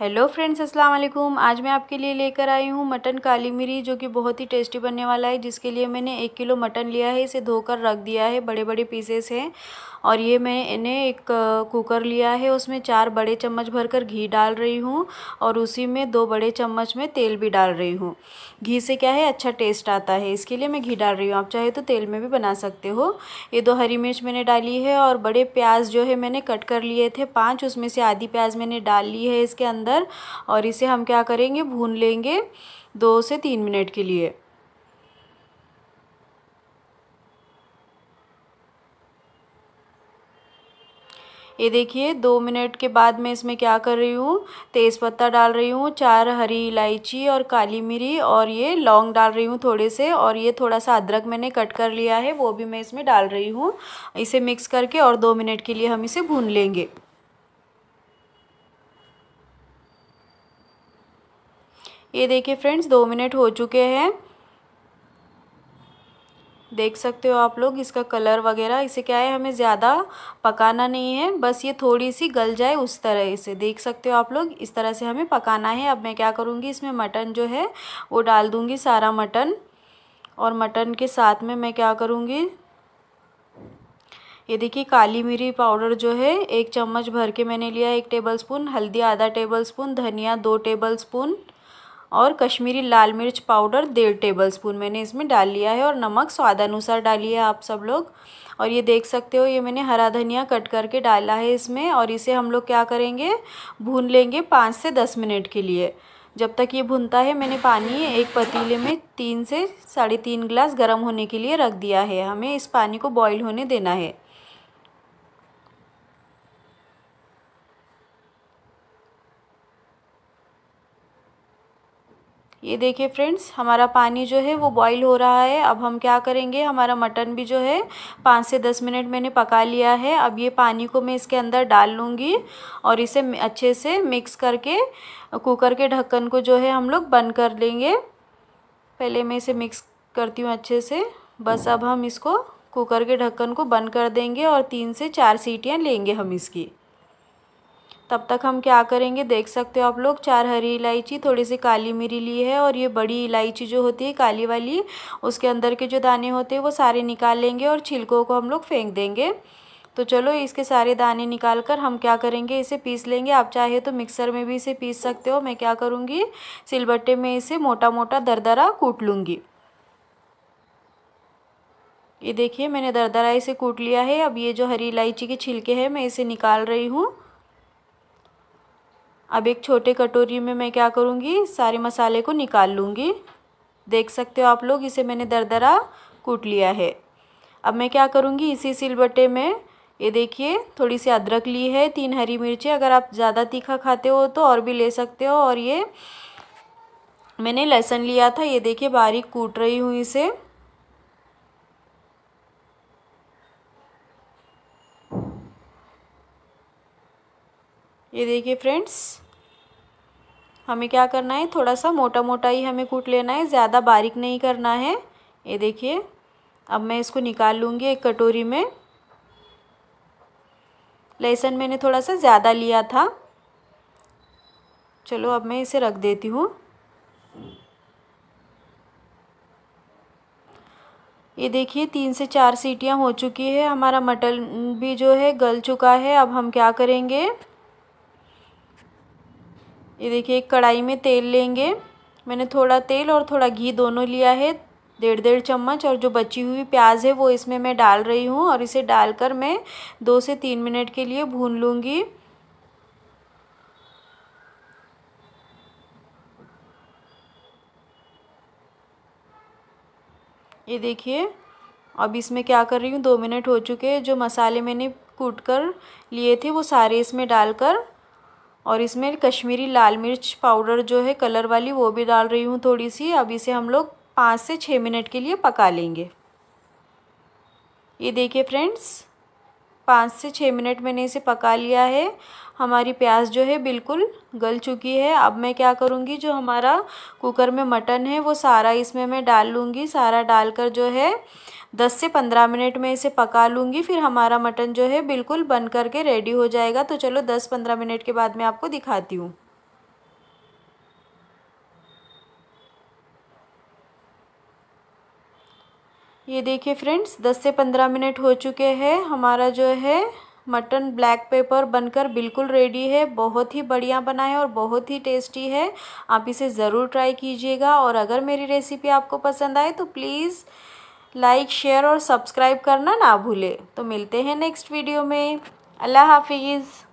hello friends अस्सलाम वालेकुम आज मैं आपके लिए लेकर आई हूँ मटन काली मिरी जो कि बहुत ही टेस्टी बनने वाला है जिसके लिए मैंने एक किलो मटन लिया है इसे धोकर रख दिया है बड़े बड़े पीसेस हैं और ये मैं इन्हें एक कुकर लिया है उसमें चार बड़े चम्मच भरकर घी डाल रही हूँ और उसी में दो बड़े चम्मच में तेल भी डाल रही हूँ घी से क्या है अच्छा टेस्ट आता है इसके लिए मैं घी डाल रही हूँ आप चाहे तो तेल में भी बना सकते हो ये दो हरी मिर्च मैंने डाली है और बड़े प्याज जो है मैंने कट कर लिए थे पाँच उसमें से आधी प्याज मैंने डाल ली है इसके अंदर अंदर और इसे हम क्या करेंगे भून लेंगे दो से तीन मिनट के लिए ये देखिए दो मिनट के बाद मैं इसमें क्या कर रही हूँ तेज़पत्ता डाल रही हूँ चार हरी इलायची और काली मिरी और ये लौंग डाल रही हूँ थोड़े से और ये थोड़ा सा अदरक मैंने कट कर लिया है वो भी मैं इसमें डाल रही हूँ इसे मिक्स करके और दो मिनट के लिए हम इसे भून लेंगे ये देखिए फ्रेंड्स दो मिनट हो चुके हैं देख सकते हो आप लोग इसका कलर वगैरह इसे क्या है हमें ज़्यादा पकाना नहीं है बस ये थोड़ी सी गल जाए उस तरह से देख सकते हो आप लोग इस तरह से हमें पकाना है अब मैं क्या करूँगी इसमें मटन जो है वो डाल दूँगी सारा मटन और मटन के साथ में मैं क्या करूँगी ये देखिए काली मिरी पाउडर जो है एक चम्मच भर के मैंने लिया एक स्पून हल्दी आधा स्पून धनिया दो स्पून और कश्मीरी लाल मिर्च पाउडर डेढ़ टेबल स्पून मैंने इसमें डाल लिया है और नमक स्वादानुसार डालिए आप सब लोग और ये देख सकते हो ये मैंने हरा धनिया कट करके डाला है इसमें और इसे हम लोग क्या करेंगे भून लेंगे पाँच से दस मिनट के लिए जब तक ये भुनता है मैंने पानी एक पतीले में तीन से साढ़े तीन गिलास गर्म होने के लिए रख दिया है हमें इस पानी को बॉईल होने देना है ये देखिए फ्रेंड्स हमारा पानी जो है वो बॉईल हो रहा है अब हम क्या करेंगे हमारा मटन भी जो है पाँच से दस मिनट मैंने पका लिया है अब ये पानी को मैं इसके अंदर डाल लूँगी और इसे अच्छे से मिक्स करके कुकर के ढक्कन को जो है हम लोग बंद कर लेंगे पहले मैं इसे मिक्स करती हूँ अच्छे से बस अब हम इसको कुकर के ढक्कन को बंद कर देंगे और तीन से चार सीटियाँ लेंगे हम इसकी तब तक हम क्या करेंगे देख सकते हो आप लोग चार हरी इलायची थोड़ी सी काली मिरी ली है और ये बड़ी इलायची जो होती है काली वाली उसके अंदर के जो दाने होते हैं वो सारे निकाल लेंगे और छिलकों को हम लोग फेंक देंगे तो चलो इसके सारे दाने निकाल कर हम क्या करेंगे इसे पीस लेंगे आप चाहे तो मिक्सर में भी इसे पीस सकते हो मैं क्या करूँगी सिलबट्टे में इसे मोटा मोटा दरदरा कूट लूँगी ये देखिए मैंने दरदरा इसे कूट लिया है अब ये जो हरी इलायची के छिलके हैं मैं इसे निकाल रही हूँ अब एक छोटे कटोरी में मैं क्या करूँगी सारे मसाले को निकाल लूँगी देख सकते हो आप लोग इसे मैंने दरदरा कूट लिया है अब मैं क्या करूँगी इसी सिलबट्टे में ये देखिए थोड़ी सी अदरक ली है तीन हरी मिर्ची अगर आप ज़्यादा तीखा खाते हो तो और भी ले सकते हो और ये मैंने लहसुन लिया था ये देखिए बारीक कूट रही हूँ इसे ये देखिए फ्रेंड्स हमें क्या करना है थोड़ा सा मोटा मोटा ही हमें कूट लेना है ज़्यादा बारीक नहीं करना है ये देखिए अब मैं इसको निकाल लूँगी एक कटोरी में लहसुन मैंने थोड़ा सा ज़्यादा लिया था चलो अब मैं इसे रख देती हूँ ये देखिए तीन से चार सीटियाँ हो चुकी है हमारा मटन भी जो है गल चुका है अब हम क्या करेंगे ये देखिए एक कढ़ाई में तेल लेंगे मैंने थोड़ा तेल और थोड़ा घी दोनों लिया है डेढ़ डेढ़ चम्मच और जो बची हुई प्याज है वो इसमें मैं डाल रही हूँ और इसे डालकर मैं दो से तीन मिनट के लिए भून लूँगी ये देखिए अब इसमें क्या कर रही हूँ दो मिनट हो चुके हैं जो मसाले मैंने कूट कर लिए थे वो सारे इसमें डालकर और इसमें कश्मीरी लाल मिर्च पाउडर जो है कलर वाली वो भी डाल रही हूँ थोड़ी सी अब इसे हम लोग पाँच से छः मिनट के लिए पका लेंगे ये देखिए फ्रेंड्स पाँच से छः मिनट मैंने इसे पका लिया है हमारी प्याज जो है बिल्कुल गल चुकी है अब मैं क्या करूँगी जो हमारा कुकर में मटन है वो सारा इसमें मैं डाल लूँगी सारा डालकर जो है 10 से 15 मिनट में इसे पका लूँगी फिर हमारा मटन जो है बिल्कुल बन करके रेडी हो जाएगा तो चलो 10-15 मिनट के बाद मैं आपको दिखाती हूँ ये देखिए फ्रेंड्स 10 से 15 मिनट हो चुके हैं हमारा जो है मटन ब्लैक पेपर बनकर बिल्कुल रेडी है बहुत ही बढ़िया बना है और बहुत ही टेस्टी है आप इसे ज़रूर ट्राई कीजिएगा और अगर मेरी रेसिपी आपको पसंद आए तो प्लीज़ लाइक शेयर और सब्सक्राइब करना ना भूले तो मिलते हैं नेक्स्ट वीडियो में अल्लाह हाफिज़